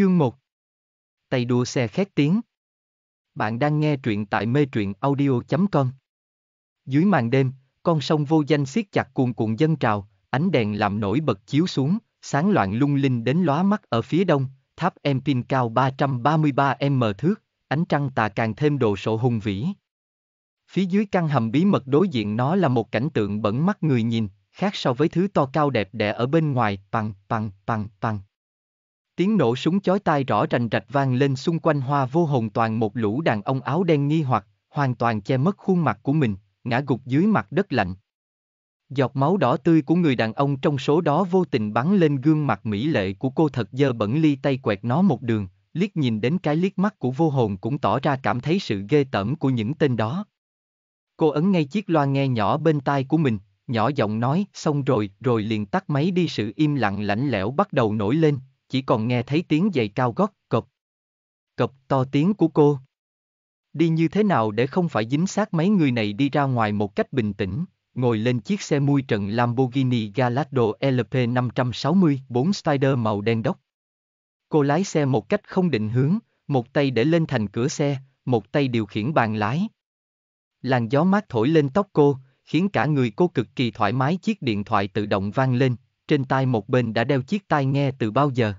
Chương 1 Tay đua xe khét tiếng Bạn đang nghe truyện tại mê truyện audio.com Dưới màn đêm, con sông vô danh siết chặt cuồn cuộn dân trào, ánh đèn làm nổi bật chiếu xuống, sáng loạn lung linh đến lóa mắt ở phía đông, tháp em pin cao 333 m thước, ánh trăng tà càng thêm đồ sộ hùng vĩ. Phía dưới căn hầm bí mật đối diện nó là một cảnh tượng bẩn mắt người nhìn, khác so với thứ to cao đẹp đẽ ở bên ngoài, bằng, bằng, bằng, bằng. Tiếng nổ súng chói tai rõ rành rạch vang lên xung quanh hoa vô hồn toàn một lũ đàn ông áo đen nghi hoặc, hoàn toàn che mất khuôn mặt của mình, ngã gục dưới mặt đất lạnh. Giọt máu đỏ tươi của người đàn ông trong số đó vô tình bắn lên gương mặt mỹ lệ của cô thật dơ bẩn ly tay quẹt nó một đường, liếc nhìn đến cái liếc mắt của vô hồn cũng tỏ ra cảm thấy sự ghê tởm của những tên đó. Cô ấn ngay chiếc loa nghe nhỏ bên tai của mình, nhỏ giọng nói, xong rồi, rồi liền tắt máy đi sự im lặng lạnh lẽo bắt đầu nổi lên, chỉ còn nghe thấy tiếng giày cao gót, cộc. Cộc to tiếng của cô. Đi như thế nào để không phải dính sát mấy người này đi ra ngoài một cách bình tĩnh, ngồi lên chiếc xe mui trần Lamborghini Gallardo LP560 4 Spider màu đen đốc. Cô lái xe một cách không định hướng, một tay để lên thành cửa xe, một tay điều khiển bàn lái. Làn gió mát thổi lên tóc cô, khiến cả người cô cực kỳ thoải mái chiếc điện thoại tự động vang lên, trên tai một bên đã đeo chiếc tai nghe từ bao giờ.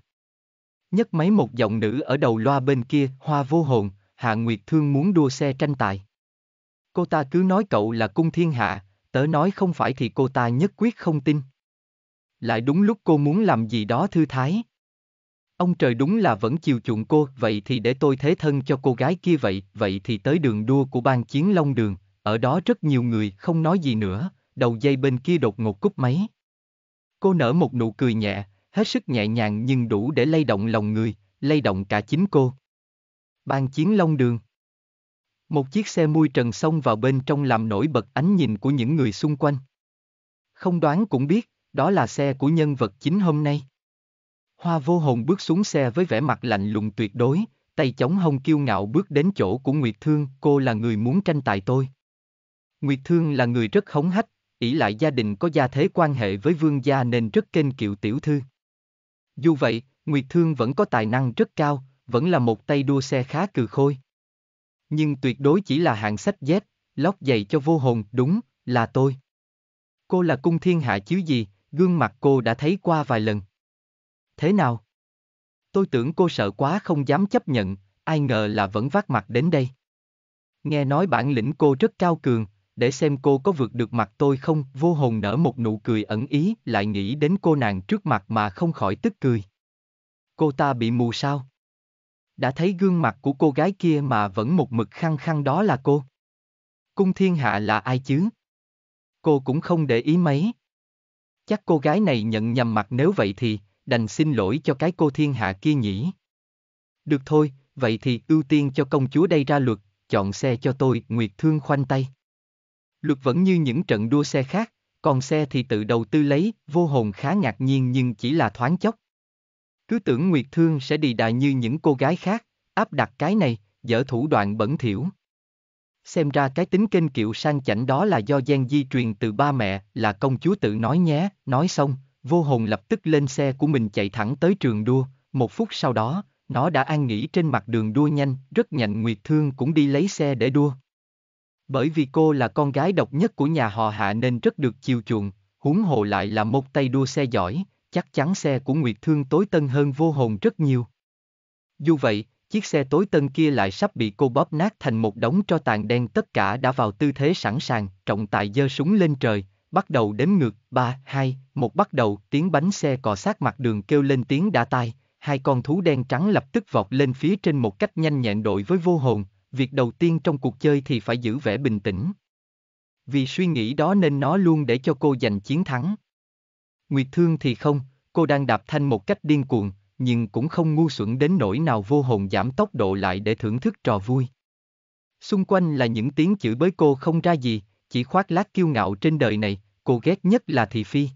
nhất máy một giọng nữ ở đầu loa bên kia, hoa vô hồn, Hạ Nguyệt Thương muốn đua xe tranh tài. Cô ta cứ nói cậu là cung thiên hạ, tớ nói không phải thì cô ta nhất quyết không tin. Lại đúng lúc cô muốn làm gì đó thư thái. Ông trời đúng là vẫn chiều chuộng cô, vậy thì để tôi thế thân cho cô gái kia vậy, vậy thì tới đường đua của ban chiến long đường, ở đó rất nhiều người không nói gì nữa, đầu dây bên kia đột ngột cúp máy. Cô nở một nụ cười nhẹ, hết sức nhẹ nhàng nhưng đủ để lay động lòng người, lay động cả chính cô. Ban chiến long đường Một chiếc xe mui trần xông vào bên trong làm nổi bật ánh nhìn của những người xung quanh. Không đoán cũng biết, đó là xe của nhân vật chính hôm nay. Hoa vô hồn bước xuống xe với vẻ mặt lạnh lùng tuyệt đối, tay chống hông kiêu ngạo bước đến chỗ của Nguyệt Thương, cô là người muốn tranh tài tôi. Nguyệt Thương là người rất hống hách, ỷ lại gia đình có gia thế quan hệ với vương gia nên rất kênh kiệu tiểu thư. Dù vậy, Nguyệt Thương vẫn có tài năng rất cao, vẫn là một tay đua xe khá cừ khôi. Nhưng tuyệt đối chỉ là hạng sách Z, lóc giày cho vô hồn, đúng, là tôi. Cô là cung thiên hạ chiếu gì, gương mặt cô đã thấy qua vài lần. Thế nào? Tôi tưởng cô sợ quá không dám chấp nhận, ai ngờ là vẫn vác mặt đến đây. Nghe nói bản lĩnh cô rất cao cường, để xem cô có vượt được mặt tôi không, vô hồn nở một nụ cười ẩn ý, lại nghĩ đến cô nàng trước mặt mà không khỏi tức cười. Cô ta bị mù sao? Đã thấy gương mặt của cô gái kia mà vẫn một mực khăng khăng đó là cô. Cung thiên hạ là ai chứ? Cô cũng không để ý mấy. Chắc cô gái này nhận nhầm mặt nếu vậy thì, đành xin lỗi cho cái cô thiên hạ kia nhỉ. Được thôi, vậy thì ưu tiên cho công chúa đây ra luật, chọn xe cho tôi, Nguyệt Thương khoanh tay. Luật vẫn như những trận đua xe khác, còn xe thì tự đầu tư lấy, vô hồn khá ngạc nhiên nhưng chỉ là thoáng chốc. Cứ tưởng Nguyệt Thương sẽ đi đại như những cô gái khác, áp đặt cái này, dở thủ đoạn bẩn thỉu. Xem ra cái tính kênh kiệu sang chảnh đó là do gen di truyền từ ba mẹ, là công chúa tự nói nhé, nói xong, vô hồn lập tức lên xe của mình chạy thẳng tới trường đua, một phút sau đó, nó đã an nghỉ trên mặt đường đua nhanh, rất nhanh Nguyệt Thương cũng đi lấy xe để đua. Bởi vì cô là con gái độc nhất của nhà họ hạ nên rất được chiều chuộng, huống hồ lại là một tay đua xe giỏi, chắc chắn xe của Nguyệt Thương tối tân hơn vô hồn rất nhiều. Dù vậy, chiếc xe tối tân kia lại sắp bị cô bóp nát thành một đống cho tàn đen tất cả đã vào tư thế sẵn sàng, trọng tài giơ súng lên trời, bắt đầu đếm ngược, ba, hai, một bắt đầu, tiếng bánh xe cọ sát mặt đường kêu lên tiếng đã tai, hai con thú đen trắng lập tức vọt lên phía trên một cách nhanh nhẹn đội với vô hồn, việc đầu tiên trong cuộc chơi thì phải giữ vẻ bình tĩnh. Vì suy nghĩ đó nên nó luôn để cho cô giành chiến thắng. Nguyệt Thương thì không, cô đang đạp thanh một cách điên cuồng, nhưng cũng không ngu xuẩn đến nỗi nào vô hồn giảm tốc độ lại để thưởng thức trò vui. Xung quanh là những tiếng chửi bới cô không ra gì, chỉ khoác lác kiêu ngạo trên đời này, cô ghét nhất là thị phi.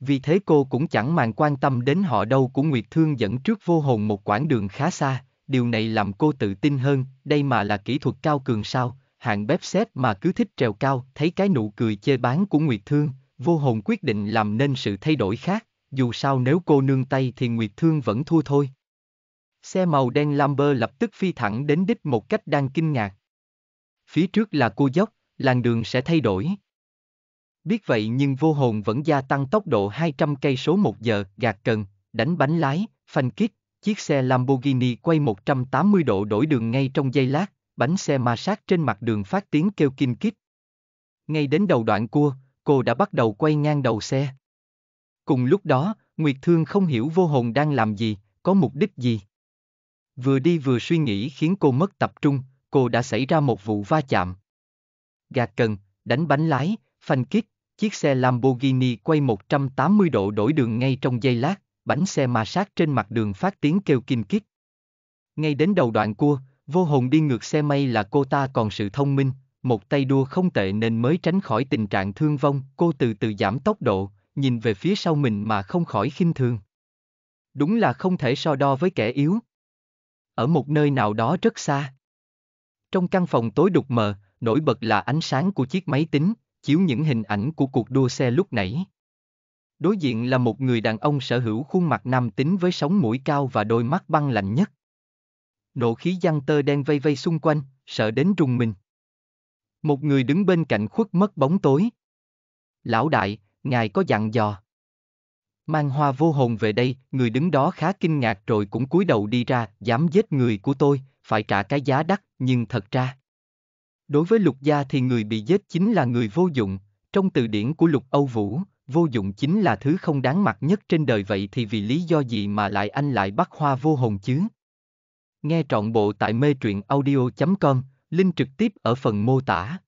Vì thế cô cũng chẳng màng quan tâm đến họ đâu của Nguyệt Thương dẫn trước vô hồn một quãng đường khá xa điều này làm cô tự tin hơn, đây mà là kỹ thuật cao cường sao, hạng bếp xếp mà cứ thích trèo cao, thấy cái nụ cười chê bán của Nguyệt Thương, vô hồn quyết định làm nên sự thay đổi khác, dù sao nếu cô nương tay thì Nguyệt Thương vẫn thua thôi. Xe màu đen Lamber lập tức phi thẳng đến đích một cách đang kinh ngạc. Phía trước là cô dốc, làn đường sẽ thay đổi. Biết vậy nhưng vô hồn vẫn gia tăng tốc độ 200 cây số một giờ, gạt cần, đánh bánh lái, phanh kích, Chiếc xe Lamborghini quay 180 độ đổi đường ngay trong giây lát, bánh xe ma sát trên mặt đường phát tiếng kêu kinh kít. Ngay đến đầu đoạn cua, cô đã bắt đầu quay ngang đầu xe. Cùng lúc đó, Nguyệt Thương không hiểu vô hồn đang làm gì, có mục đích gì. Vừa đi vừa suy nghĩ khiến cô mất tập trung, cô đã xảy ra một vụ va chạm. Gạt cần, đánh bánh lái, phanh kích, chiếc xe Lamborghini quay 180 độ đổi đường ngay trong giây lát, bánh xe ma sát trên mặt đường phát tiếng kêu kinh kít. Ngay đến đầu đoạn cua, vô hồn đi ngược xe may là cô ta còn sự thông minh, một tay đua không tệ nên mới tránh khỏi tình trạng thương vong, cô từ từ giảm tốc độ, nhìn về phía sau mình mà không khỏi khinh thường. Đúng là không thể so đo với kẻ yếu. Ở một nơi nào đó rất xa. Trong căn phòng tối đục mờ, nổi bật là ánh sáng của chiếc máy tính, chiếu những hình ảnh của cuộc đua xe lúc nãy. Đối diện là một người đàn ông sở hữu khuôn mặt nam tính với sóng mũi cao và đôi mắt băng lạnh nhất. Nộ khí giăng tơ đen vây vây xung quanh, sợ đến rùng mình. Một người đứng bên cạnh khuất mất bóng tối. Lão đại, ngài có dặn dò. Mang hoa vô hồn về đây, người đứng đó khá kinh ngạc rồi cũng cúi đầu đi ra, dám giết người của tôi, phải trả cái giá đắt, nhưng thật ra. Đối với lục gia thì người bị giết chính là người vô dụng, trong từ điển của lục Âu Vũ, vô dụng chính là thứ không đáng mặt nhất trên đời vậy thì vì lý do gì mà lại anh lại bắt hoa vô hồn chứ? Nghe trọn bộ tại mê truyện audio.com, link trực tiếp ở phần mô tả.